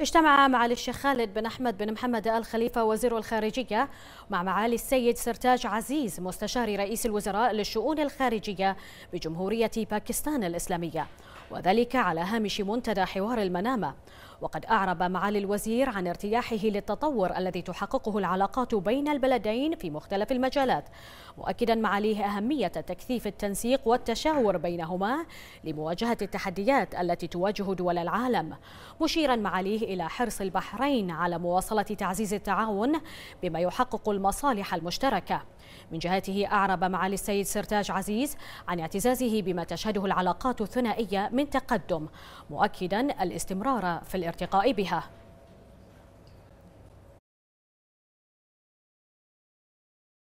اجتمع معالي الشيخ خالد بن أحمد بن محمد آل خليفة وزير الخارجية مع معالي السيد سرتاج عزيز مستشار رئيس الوزراء للشؤون الخارجية بجمهورية باكستان الإسلامية وذلك على هامش منتدى حوار المنامة وقد أعرب معالي الوزير عن ارتياحه للتطور الذي تحققه العلاقات بين البلدين في مختلف المجالات مؤكدا معاليه أهمية تكثيف التنسيق والتشاور بينهما لمواجهة التحديات التي تواجه دول العالم مشيرا معاليه إلى حرص البحرين على مواصلة تعزيز التعاون بما يحقق المصالح المشتركة من جهته أعرب معالي السيد سرتاج عزيز عن اعتزازه بما تشهده العلاقات الثنائية من تقدم مؤكدا الاستمرار في الارتقاء بها